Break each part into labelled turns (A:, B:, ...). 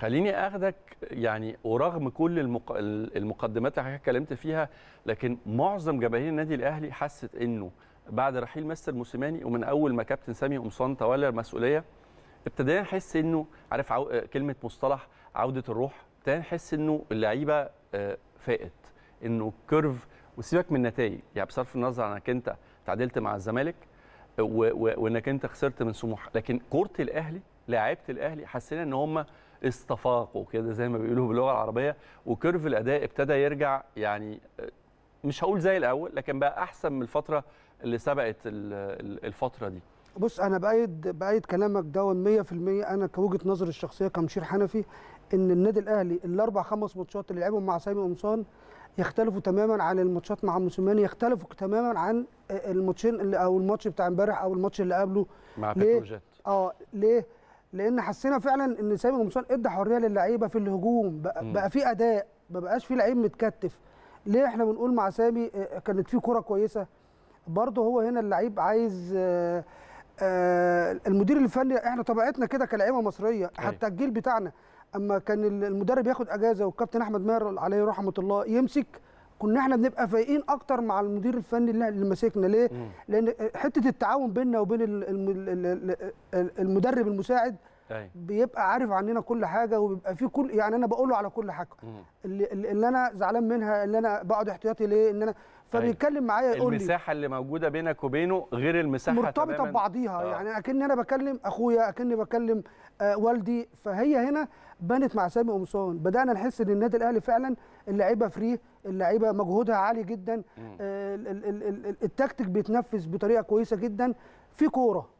A: خليني اخذك يعني ورغم كل المقدمات اللي حضرتك اتكلمت فيها لكن معظم جماهير النادي الاهلي حست انه بعد رحيل مستر موسيماني ومن اول ما كابتن سامي قمصان تولى المسؤوليه ابتدينا نحس انه عارف عو... كلمه مصطلح عوده الروح ابتدينا نحس انه اللعيبه آه، فائت انه كيرف وسيبك من النتائج يعني بصرف النظر عن انك انت تعادلت مع الزمالك آه، و... و... وانك انت خسرت من سموحه لكن كوره الاهلي لاعيبه الاهلي حسينا ان هم استفاق وكده زي ما بيقولوا باللغه العربيه وكيرف الاداء ابتدى يرجع يعني آه، مش هقول زي الاول لكن بقى احسن من الفتره اللي سبقت الفتره دي
B: بص انا بايد بايد كلامك دون 100% انا كوجهه نظري الشخصيه كمشير حنفي ان النادي الاهلي الاربع خمس ماتشات اللي لعبهم مع سامي قمصان يختلفوا تماما عن الماتشات مع موسيماني يختلفوا تماما عن آه، الماتشين او الماتش بتاع امبارح او الماتش اللي قبله مع بتروجيت اه ليه لان حسينا فعلا ان سامي قمصان ادى حريه للعيبه في الهجوم بقى, بقى في اداء ما بقاش في لعيب متكتف ليه احنا بنقول مع سامي آه، آه، كانت في كره كويسه برضه هو هنا اللعيب عايز آه، المدير الفني احنا طبيعتنا كده كلعيبه مصريه حتى الجيل بتاعنا اما كان المدرب ياخد اجازه والكابتن احمد ماهر عليه رحمه الله يمسك كنا احنا بنبقى فايقين اكتر مع المدير الفني اللي مسكنا ليه؟ لان حته التعاون بيننا وبين المدرب المساعد بيبقى عارف عننا كل حاجه وبيبقى في كل يعني انا بقول له على كل حاجه اللي, اللي انا زعلان منها اللي انا بقعد احتياطي ليه ان انا فبيتكلم معايا يقول لي المساحه
A: اللي موجوده بينك وبينه غير المساحه مرتبطه ببعضيها آه. يعني
B: اكن انا بكلم اخويا اكني بكلم آه والدي فهي هنا بنت مع سامي قمصان بدانا نحس ان النادي الاهلي فعلا اللعيبه فري اللعيبه مجهودها عالي جدا آه التكتيك بيتنفذ بطريقه كويسه جدا في كوره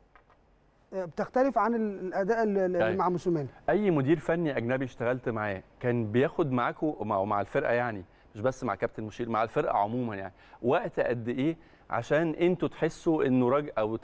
B: بتختلف عن الاداء اللي طيب. يعني مع موسيماني
A: اي مدير فني اجنبي اشتغلت معاه كان بياخد معاكوا مع, مع الفرقه يعني مش بس مع كابتن مشير مع الفرقه عموما يعني وقت قد ايه عشان انتوا تحسوا انه راجل او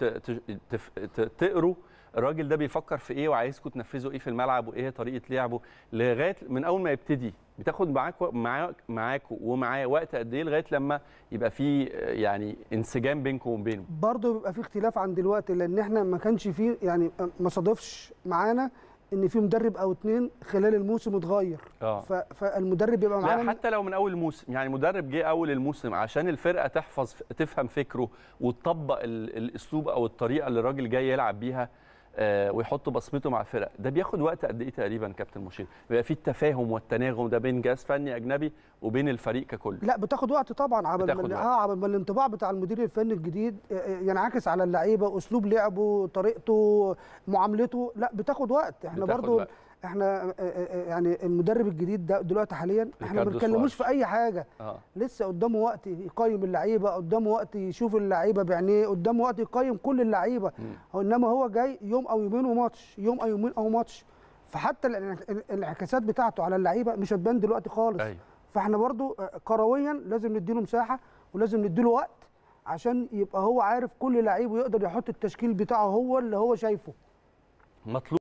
A: تقروا الراجل ده بيفكر في ايه وعايزكم تنفذوا ايه في الملعب وايه طريقه لعبه لغايه من اول ما يبتدي بتاخد معاك معاك معاك ومعاه وقت قد ايه لغايه لما يبقى في يعني انسجام بينكم وبينه بينه
B: برضه بيبقى في اختلاف عن دلوقتي لان احنا ما كانش في يعني ما صادفش معانا ان في مدرب او اتنين خلال الموسم اتغير آه. فالمدرب بيبقى معانا لا
A: حتى لو من اول الموسم يعني مدرب جه اول الموسم عشان الفرقه تحفظ تفهم فكره وتطبق الاسلوب او الطريقه اللي الراجل جاي يلعب بيها آه، ويحط بصمته مع الفرق ده بياخد وقت قد ايه تقريبا كابتن مشير بيبقى في التفاهم والتناغم ده بين جهاز فني اجنبي وبين الفريق ككل لا بتاخد وقت
B: طبعا عبال ما اه عمل من الانطباع بتاع المدير الفني الجديد آه، آه، ينعكس على اللعيبه اسلوب لعبه طريقته معاملته لا بتاخد وقت احنا بتاخد برضو وقت. احنا آه، آه، آه، يعني المدرب الجديد ده دلوقتي حاليا احنا ما بنتكلموش في اي حاجه آه. لسه قدامه وقت يقيم اللعيبه قدامه وقت يشوف اللعيبه بعينيه قدامه وقت يقيم كل اللعيبه انما هو جاي يوم او يومين وماتش يوم او يومين او ماتش فحتى الانعكاسات بتاعته على اللعيبه مش هتبان دلوقتي خالص أي. أيوه. فاحنا برضو كرويا لازم نديله مساحه ولازم نديله وقت عشان يبقى هو عارف كل لعيب ويقدر يحط التشكيل بتاعه هو اللي هو شايفه مطلوب